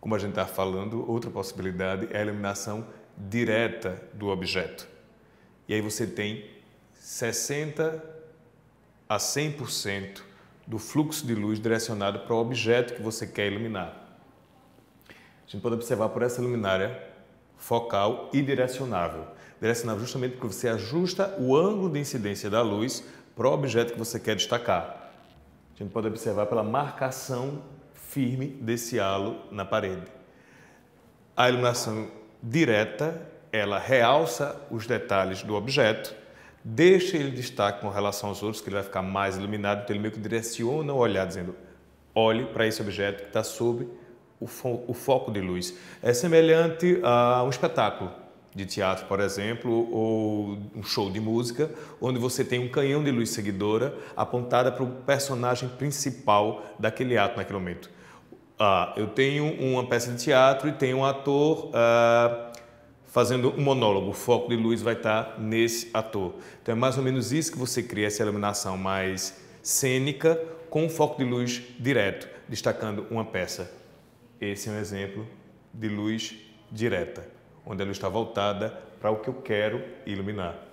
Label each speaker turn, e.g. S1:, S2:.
S1: como a gente está falando, outra possibilidade é a iluminação direta do objeto. E aí você tem 60 a 100% do fluxo de luz direcionado para o objeto que você quer iluminar. A gente pode observar por essa luminária focal e direcionável. Direcionável justamente porque você ajusta o ângulo de incidência da luz para o objeto que você quer destacar. A gente pode observar pela marcação firme desse halo na parede. A iluminação direta, ela realça os detalhes do objeto, deixa ele destaque com relação aos outros, que ele vai ficar mais iluminado, então ele meio que direciona o olhar, dizendo, olhe para esse objeto que está sob o, fo o foco de luz. É semelhante a um espetáculo de teatro, por exemplo, ou um show de música, onde você tem um canhão de luz seguidora apontada para o personagem principal daquele ato naquele momento. Ah, eu tenho uma peça de teatro e tenho um ator ah, fazendo um monólogo. O foco de luz vai estar nesse ator. Então é mais ou menos isso que você cria, essa iluminação mais cênica com um foco de luz direto, destacando uma peça. Esse é um exemplo de luz direta, onde a luz está voltada para o que eu quero iluminar.